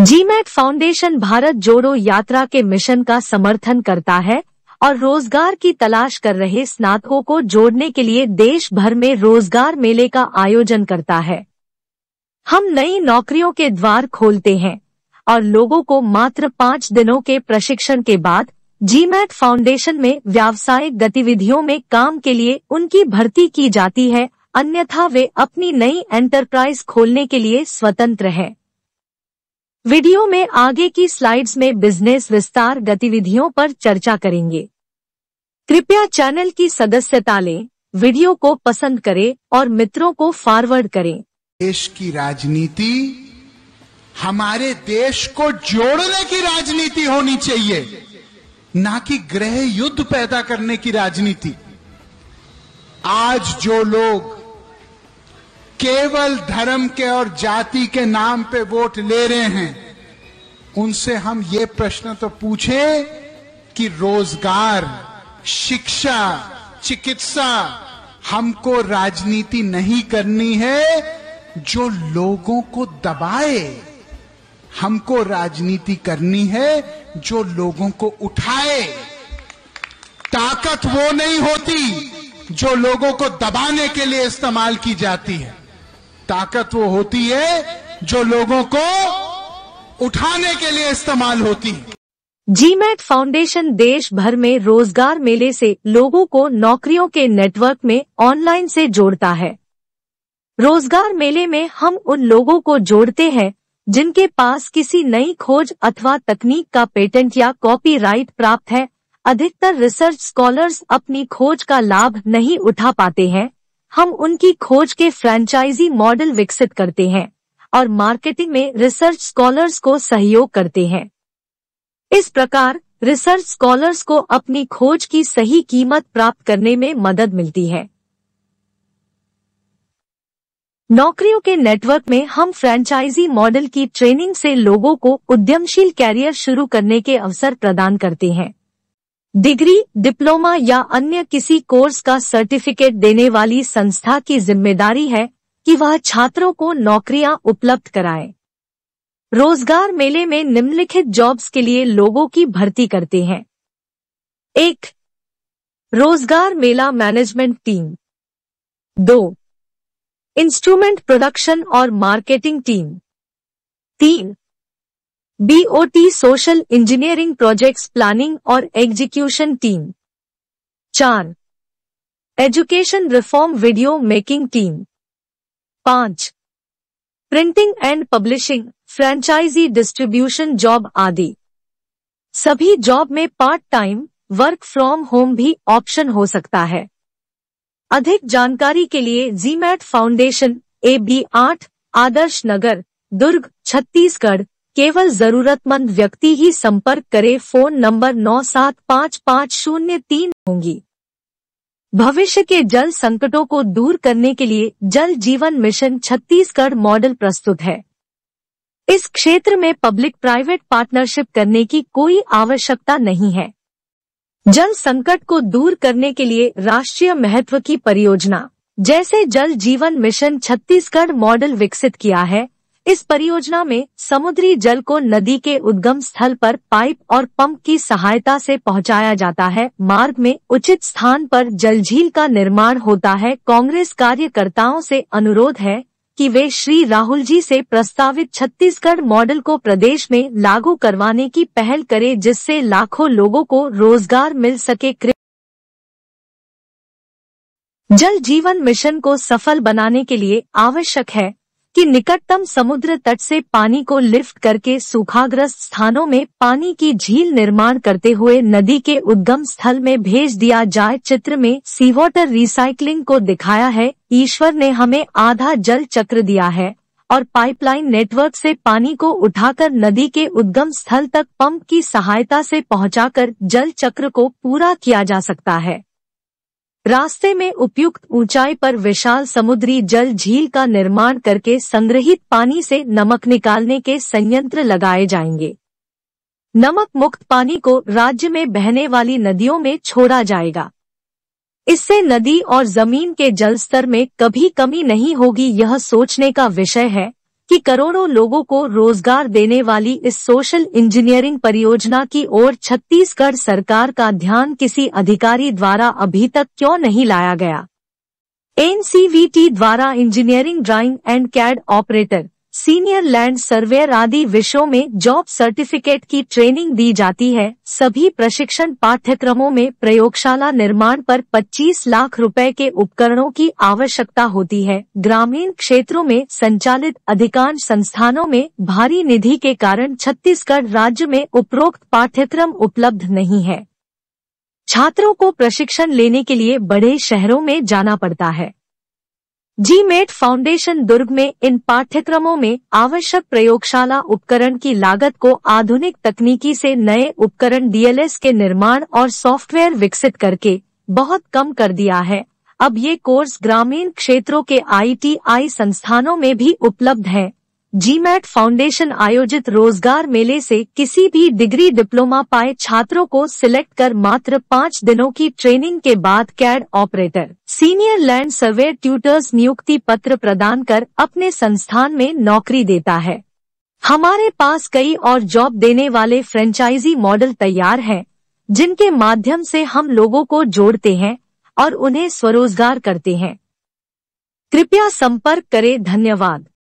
GMAT foundation Bharat जोड़ो यात्रा के मिशन का समर्थन करता है और रोजगार की तलाश कर रहे स्नातकों को जोड़ने के लिए देश भर में रोजगार मेले का आयोजन करता है हम नई नौकरियों के द्वार खोलते हैं और लोगों को मात्र पाँच दिनों के प्रशिक्षण के बाद जीमैट फाउंडेशन में व्यावसायिक गतिविधियों में काम के लिए उनकी भर्ती की जाती है अन्यथा वे अपनी नई एंटरप्राइज खोलने के लिए स्वतंत्र हैं वीडियो में आगे की स्लाइड्स में बिजनेस विस्तार गतिविधियों पर चर्चा करेंगे कृपया चैनल की सदस्यता लें वीडियो को पसंद करें और मित्रों को फॉरवर्ड करें देश की राजनीति हमारे देश को जोड़ने की राजनीति होनी चाहिए ना कि ग्रह युद्ध पैदा करने की राजनीति आज जो लोग केवल धर्म के और जाति के नाम पे वोट ले रहे हैं उनसे हम ये प्रश्न तो पूछे कि रोजगार शिक्षा चिकित्सा हमको राजनीति नहीं करनी है जो लोगों को दबाए हमको राजनीति करनी है जो लोगों को उठाए ताकत वो नहीं होती जो लोगों को दबाने के लिए इस्तेमाल की जाती है ताकत वो होती है जो लोगों को उठाने के लिए इस्तेमाल होती है जीमैट फाउंडेशन देश भर में रोजगार मेले से लोगों को नौकरियों के नेटवर्क में ऑनलाइन से जोड़ता है रोजगार मेले में हम उन लोगों को जोड़ते हैं जिनके पास किसी नई खोज अथवा तकनीक का पेटेंट या कॉपीराइट प्राप्त है अधिकतर रिसर्च स्कॉलर्स अपनी खोज का लाभ नहीं उठा पाते हैं हम उनकी खोज के फ्रेंचाइजी मॉडल विकसित करते हैं और मार्केटिंग में रिसर्च स्कॉलर्स को सहयोग करते हैं इस प्रकार रिसर्च स्कॉलर्स को अपनी खोज की सही कीमत प्राप्त करने में मदद मिलती है नौकरियों के नेटवर्क में हम फ्रेंचाइजी मॉडल की ट्रेनिंग से लोगों को उद्यमशील कैरियर शुरू करने के अवसर प्रदान करते हैं डिग्री डिप्लोमा या अन्य किसी कोर्स का सर्टिफिकेट देने वाली संस्था की जिम्मेदारी है कि वह छात्रों को नौकरियां उपलब्ध कराए रोजगार मेले में निम्नलिखित जॉब्स के लिए लोगों की भर्ती करते हैं एक रोजगार मेला मैनेजमेंट टीम दो इंस्ट्रूमेंट प्रोडक्शन और मार्केटिंग टीम तीन BOT social engineering projects planning और एग्जीक्यूशन टीम चार education reform video making team पांच printing and publishing franchisee distribution job आदि सभी जॉब में part time work from home भी ऑप्शन हो सकता है अधिक जानकारी के लिए जीमैट फाउंडेशन ए बी आठ आदर्श नगर दुर्ग छत्तीसगढ़ केवल जरूरतमंद व्यक्ति ही संपर्क करे फोन नंबर नौ सात पाँच पाँच शून्य तीन होंगी भविष्य के जल संकटों को दूर करने के लिए जल जीवन मिशन छत्तीसगढ़ मॉडल प्रस्तुत है इस क्षेत्र में पब्लिक प्राइवेट पार्टनरशिप करने की कोई आवश्यकता नहीं है जल संकट को दूर करने के लिए राष्ट्रीय महत्व की परियोजना जैसे जल जीवन मिशन छत्तीसगढ़ मॉडल विकसित किया है इस परियोजना में समुद्री जल को नदी के उद्गम स्थल पर पाइप और पंप की सहायता से पहुंचाया जाता है मार्ग में उचित स्थान पर जल झील का निर्माण होता है कांग्रेस कार्यकर्ताओं से अनुरोध है कि वे श्री राहुल जी से प्रस्तावित छत्तीसगढ़ मॉडल को प्रदेश में लागू करवाने की पहल करें जिससे लाखों लोगों को रोजगार मिल सके जल जीवन मिशन को सफल बनाने के लिए आवश्यक है कि निकटतम समुद्र तट से पानी को लिफ्ट करके सूखाग्रस्त स्थानों में पानी की झील निर्माण करते हुए नदी के उद्गम स्थल में भेज दिया जाए चित्र में सी वाटर रिसाइकलिंग को दिखाया है ईश्वर ने हमें आधा जल चक्र दिया है और पाइपलाइन नेटवर्क से पानी को उठाकर नदी के उद्गम स्थल तक पंप की सहायता से पहुंचाकर जल चक्र को पूरा किया जा सकता है रास्ते में उपयुक्त ऊंचाई पर विशाल समुद्री जल झील का निर्माण करके संग्रहित पानी से नमक निकालने के संयंत्र लगाए जाएंगे नमक मुक्त पानी को राज्य में बहने वाली नदियों में छोड़ा जाएगा इससे नदी और जमीन के जलस्तर में कभी कमी नहीं होगी यह सोचने का विषय है कि करोड़ों लोगों को रोजगार देने वाली इस सोशल इंजीनियरिंग परियोजना की ओर छत्तीसगढ़ सरकार का ध्यान किसी अधिकारी द्वारा अभी तक क्यों नहीं लाया गया एनसीवीटी द्वारा engineering drawing and CAD operator senior land surveyor आदि विषयों में जॉब सर्टिफिकेट की ट्रेनिंग दी जाती है सभी प्रशिक्षण पाठ्यक्रमों में प्रयोगशाला निर्माण पर 25 लाख रुपए के उपकरणों की आवश्यकता होती है ग्रामीण क्षेत्रों में संचालित अधिकांश संस्थानों में भारी निधि के कारण छत्तीसगढ़ राज्य में उपरोक्त पाठ्यक्रम उपलब्ध नहीं है छात्रों को प्रशिक्षण लेने के लिए बड़े शहरों में जाना पड़ता है जी मेट फाउंडेशन दुर्ग में इन पाठ्यक्रमों में आवश्यक प्रयोगशाला उपकरण की लागत को आधुनिक तकनीकी से नए उपकरण डीएलएस के निर्माण और सॉफ्टवेयर विकसित करके बहुत कम कर दिया है अब ये कोर्स ग्रामीण क्षेत्रों के आईटीआई संस्थानों में भी उपलब्ध है जीमैट फाउंडेशन आयोजित रोजगार मेले से किसी भी डिग्री डिप्लोमा पाए छात्रों को सिलेक्ट कर मात्र पाँच दिनों की ट्रेनिंग के बाद CAD operator senior land survey tutors नियुक्ति पत्र प्रदान कर अपने संस्थान में नौकरी देता है हमारे पास कई और जॉब देने वाले फ्रेंचाइजी मॉडल तैयार हैं जिनके माध्यम से हम लोगों को जोड़ते हैं और उन्हें स्वरोजगार करते हैं कृपया संपर्क करें धन्यवाद